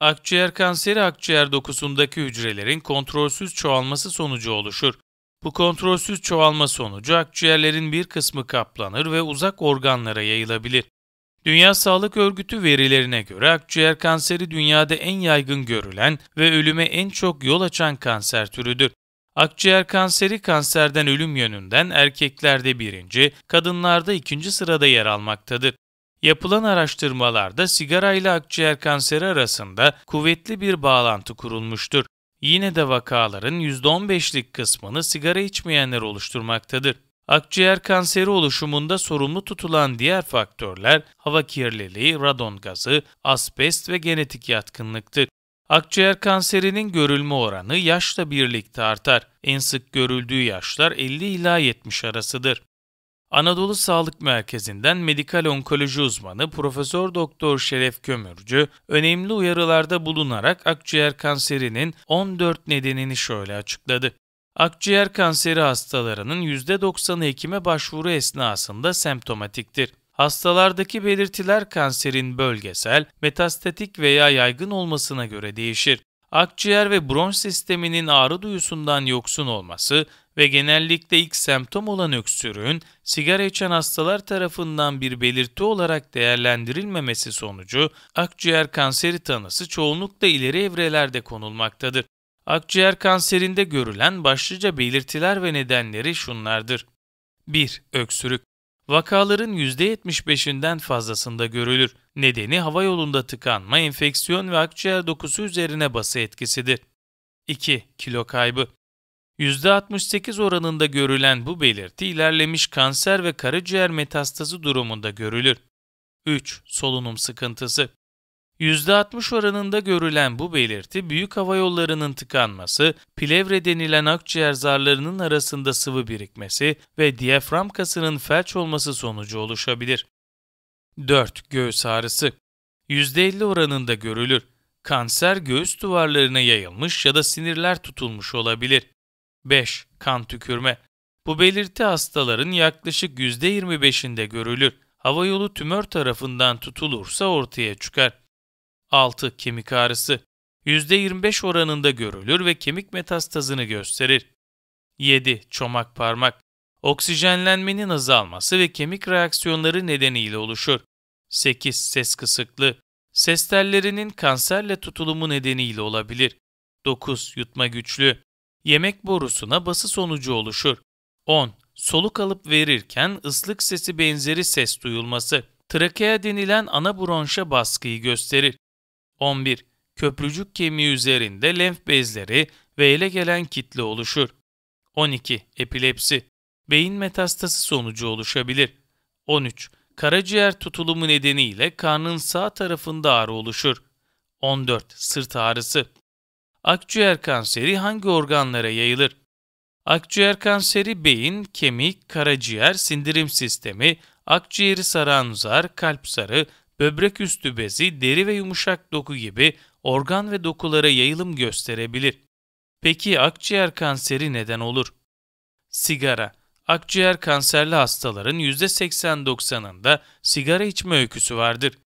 Akciğer kanseri akciğer dokusundaki hücrelerin kontrolsüz çoğalması sonucu oluşur. Bu kontrolsüz çoğalma sonucu akciğerlerin bir kısmı kaplanır ve uzak organlara yayılabilir. Dünya Sağlık Örgütü verilerine göre akciğer kanseri dünyada en yaygın görülen ve ölüme en çok yol açan kanser türüdür. Akciğer kanseri kanserden ölüm yönünden erkeklerde birinci, kadınlarda ikinci sırada yer almaktadır. Yapılan araştırmalarda sigara ile akciğer kanseri arasında kuvvetli bir bağlantı kurulmuştur. Yine de vakaların %15'lik kısmını sigara içmeyenler oluşturmaktadır. Akciğer kanseri oluşumunda sorumlu tutulan diğer faktörler hava kirliliği, radon gazı, asbest ve genetik yatkınlıktır. Akciğer kanserinin görülme oranı yaşla birlikte artar. En sık görüldüğü yaşlar 50 ila 70 arasıdır. Anadolu Sağlık Merkezi'nden medikal onkoloji uzmanı Profesör Doktor Şeref Kömürcü önemli uyarılarda bulunarak akciğer kanserinin 14 nedenini şöyle açıkladı. Akciğer kanseri hastalarının %90'ı hekime başvuru esnasında semptomatiktir. Hastalardaki belirtiler kanserin bölgesel, metastatik veya yaygın olmasına göre değişir akciğer ve bronş sisteminin ağrı duyusundan yoksun olması ve genellikle ilk semptom olan öksürüğün sigara içen hastalar tarafından bir belirti olarak değerlendirilmemesi sonucu akciğer kanseri tanısı çoğunlukla ileri evrelerde konulmaktadır. Akciğer kanserinde görülen başlıca belirtiler ve nedenleri şunlardır. 1. Öksürük vakaların %75'inden fazlasında görülür. Nedeni hava yolunda tıkanma, enfeksiyon ve akciğer dokusu üzerine bası etkisidir. 2. Kilo kaybı %68 oranında görülen bu belirti ilerlemiş kanser ve karaciğer metastazı durumunda görülür. 3. Solunum sıkıntısı %60 oranında görülen bu belirti büyük hava yollarının tıkanması, plevre denilen akciğer zarlarının arasında sıvı birikmesi ve diyafram kasının felç olması sonucu oluşabilir. 4. Göğüs ağrısı %50 oranında görülür. Kanser göğüs duvarlarına yayılmış ya da sinirler tutulmuş olabilir. 5. Kan tükürme Bu belirti hastaların yaklaşık %25'inde görülür. Hava yolu tümör tarafından tutulursa ortaya çıkar. 6. Kemik ağrısı %25 oranında görülür ve kemik metastazını gösterir. 7. Çomak parmak Oksijenlenmenin azalması ve kemik reaksiyonları nedeniyle oluşur. 8. Ses kısıklığı Ses tellerinin kanserle tutulumu nedeniyle olabilir. 9. Yutma güçlü Yemek borusuna bası sonucu oluşur. 10. Soluk alıp verirken ıslık sesi benzeri ses duyulması. Trakea denilen ana bronşa baskıyı gösterir. 11. Köprücük kemiği üzerinde lenf bezleri ve ele gelen kitle oluşur. 12. Epilepsi Beyin metastası sonucu oluşabilir. 13. Karaciğer tutulumu nedeniyle karnın sağ tarafında ağrı oluşur. 14. Sırt ağrısı Akciğer kanseri hangi organlara yayılır? Akciğer kanseri beyin, kemik, karaciğer, sindirim sistemi, akciğeri saran zar, kalp zarı, böbrek üstü bezi, deri ve yumuşak doku gibi organ ve dokulara yayılım gösterebilir. Peki akciğer kanseri neden olur? Sigara Akciğer kanserli hastaların %80-90'ında sigara içme öyküsü vardır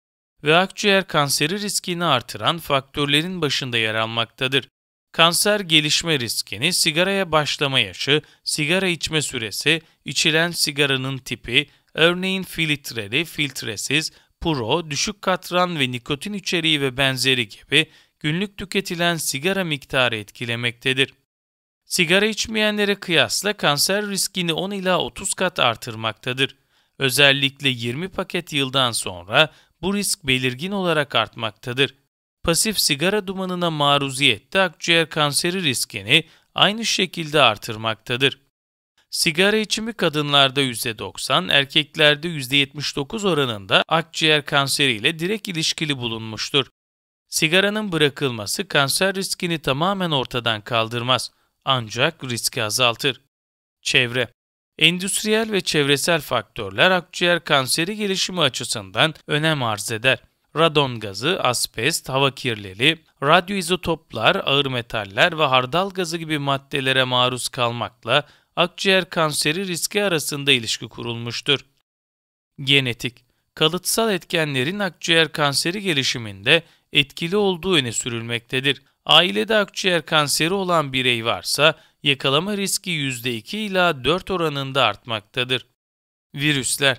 ve akciğer kanseri riskini artıran faktörlerin başında yer almaktadır. Kanser gelişme riskini sigaraya başlama yaşı, sigara içme süresi, içilen sigaranın tipi, örneğin filtreli, filtresiz, puro, düşük katran ve nikotin içeriği ve benzeri gibi günlük tüketilen sigara miktarı etkilemektedir. Sigara içmeyenlere kıyasla kanser riskini 10 ila 30 kat artırmaktadır. Özellikle 20 paket yıldan sonra bu risk belirgin olarak artmaktadır. Pasif sigara dumanına maruziyet akciğer kanseri riskini aynı şekilde artırmaktadır. Sigara içimi kadınlarda %90, erkeklerde %79 oranında akciğer kanseriyle direkt ilişkili bulunmuştur. Sigaranın bırakılması kanser riskini tamamen ortadan kaldırmaz ancak riski azaltır. Çevre Endüstriyel ve çevresel faktörler akciğer kanseri gelişimi açısından önem arz eder. Radon gazı, asbest, hava kirliliği, radyoizotoplar, ağır metaller ve hardal gazı gibi maddelere maruz kalmakla akciğer kanseri riski arasında ilişki kurulmuştur. Genetik, kalıtsal etkenlerin akciğer kanseri gelişiminde etkili olduğu öne sürülmektedir. Ailede akciğer kanseri olan birey varsa yakalama riski %2 ila 4 oranında artmaktadır. Virüsler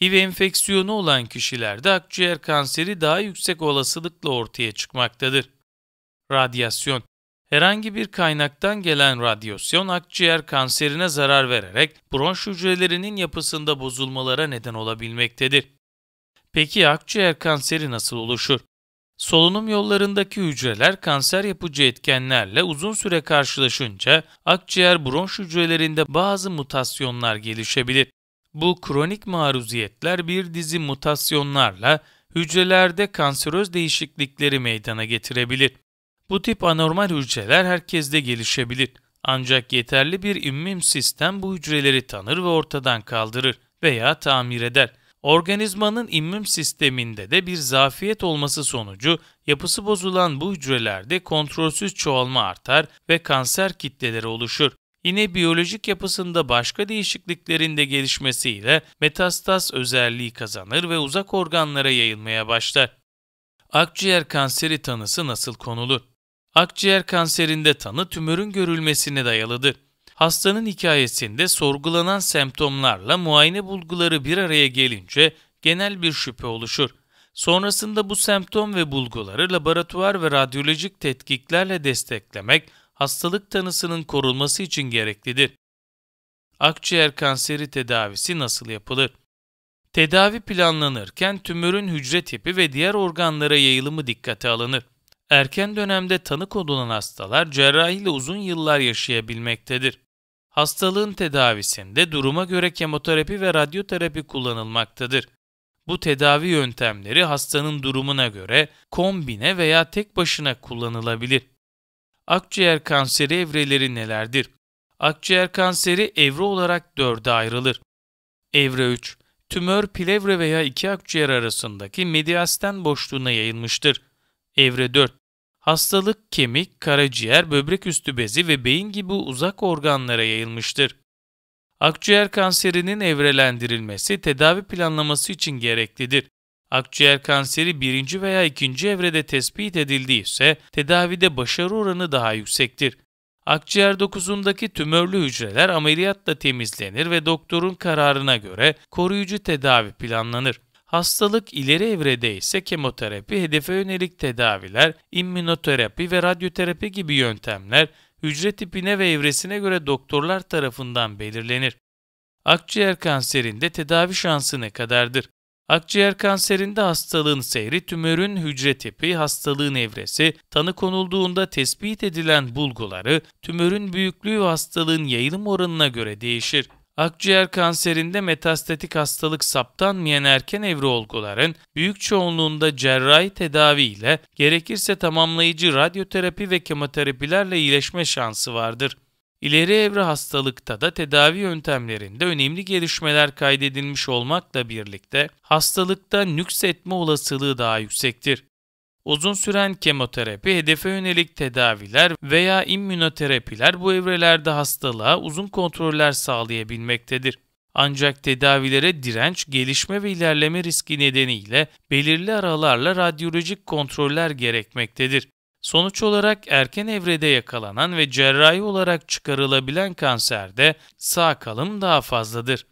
HIV enfeksiyonu olan kişilerde akciğer kanseri daha yüksek olasılıkla ortaya çıkmaktadır. Radyasyon Herhangi bir kaynaktan gelen radyasyon akciğer kanserine zarar vererek bronş hücrelerinin yapısında bozulmalara neden olabilmektedir. Peki akciğer kanseri nasıl oluşur? Solunum yollarındaki hücreler kanser yapıcı etkenlerle uzun süre karşılaşınca akciğer bronş hücrelerinde bazı mutasyonlar gelişebilir. Bu kronik maruziyetler bir dizi mutasyonlarla hücrelerde kanseröz değişiklikleri meydana getirebilir. Bu tip anormal hücreler herkeste gelişebilir. Ancak yeterli bir immün sistem bu hücreleri tanır ve ortadan kaldırır veya tamir eder. Organizmanın immün sisteminde de bir zafiyet olması sonucu yapısı bozulan bu hücrelerde kontrolsüz çoğalma artar ve kanser kitleleri oluşur. Yine biyolojik yapısında başka değişikliklerin de gelişmesiyle metastaz özelliği kazanır ve uzak organlara yayılmaya başlar. Akciğer kanseri tanısı nasıl konulur? akciğer kanserinde tanı tümörün görülmesine dayalıdır. Hastanın hikayesinde sorgulanan semptomlarla muayene bulguları bir araya gelince genel bir şüphe oluşur. Sonrasında bu semptom ve bulguları laboratuvar ve radyolojik tetkiklerle desteklemek hastalık tanısının korunması için gereklidir. Akciğer kanseri tedavisi nasıl yapılır? Tedavi planlanırken tümörün hücre tipi ve diğer organlara yayılımı dikkate alınır. Erken dönemde tanı konulan hastalar cerrahiyle uzun yıllar yaşayabilmektedir. Hastalığın tedavisinde duruma göre kemoterapi ve radyoterapi kullanılmaktadır. Bu tedavi yöntemleri hastanın durumuna göre kombine veya tek başına kullanılabilir. Akciğer kanseri evreleri nelerdir? Akciğer kanseri evre olarak dörde ayrılır. Evre 3, tümör pilevre veya iki akciğer arasındaki mediasten boşluğuna yayılmıştır. Evre 4, hastalık kemik, karaciğer, böbrek üstü bezi ve beyin gibi uzak organlara yayılmıştır. Akciğer kanserinin evrelendirilmesi tedavi planlaması için gereklidir. Akciğer kanseri birinci veya ikinci evrede tespit edildiyse tedavide başarı oranı daha yüksektir. Akciğer dokusundaki tümörlü hücreler ameliyatla temizlenir ve doktorun kararına göre koruyucu tedavi planlanır. Hastalık ileri evrede ise kemoterapi, hedefe yönelik tedaviler, immünoterapi ve radyoterapi gibi yöntemler hücre tipine ve evresine göre doktorlar tarafından belirlenir. Akciğer kanserinde tedavi şansı ne kadardır? Akciğer kanserinde hastalığın seyri, tümörün hücre tipi, hastalığın evresi, tanı konulduğunda tespit edilen bulguları, tümörün büyüklüğü ve hastalığın yayılım oranına göre değişir. Akciğer kanserinde metastatik hastalık saptanmayan erken evre olguların büyük çoğunluğunda cerrahi tedavi ile gerekirse tamamlayıcı radyoterapi ve kemoterapilerle iyileşme şansı vardır. İleri evre hastalıkta da tedavi yöntemlerinde önemli gelişmeler kaydedilmiş olmakla birlikte hastalıkta nüks etme olasılığı daha yüksektir. Uzun süren kemoterapi, hedefe yönelik tedaviler veya immünoterapiler bu evrelerde hastalığa uzun kontroller sağlayabilmektedir. Ancak tedavilere direnç, gelişme ve ilerleme riski nedeniyle belirli aralarla radyolojik kontroller gerekmektedir. Sonuç olarak erken evrede yakalanan ve cerrahi olarak çıkarılabilen kanserde sağ kalım daha fazladır.